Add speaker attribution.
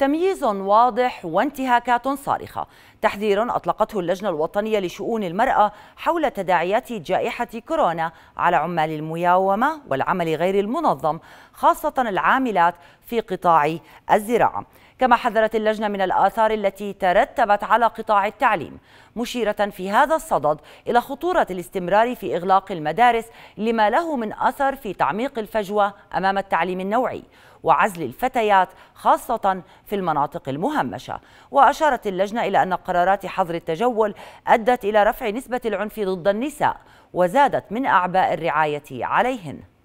Speaker 1: تمييز واضح وانتهاكات صارخة تحذير أطلقته اللجنة الوطنية لشؤون المرأة حول تداعيات جائحة كورونا على عمال المياومة والعمل غير المنظم خاصة العاملات في قطاع الزراعة كما حذرت اللجنة من الآثار التي ترتبت على قطاع التعليم مشيرة في هذا الصدد إلى خطورة الاستمرار في إغلاق المدارس لما له من أثر في تعميق الفجوة أمام التعليم النوعي وعزل الفتيات خاصة في المناطق المهمشة وأشارت اللجنة إلى أن قرارات حظر التجول أدت إلى رفع نسبة العنف ضد النساء وزادت من أعباء الرعاية عليهن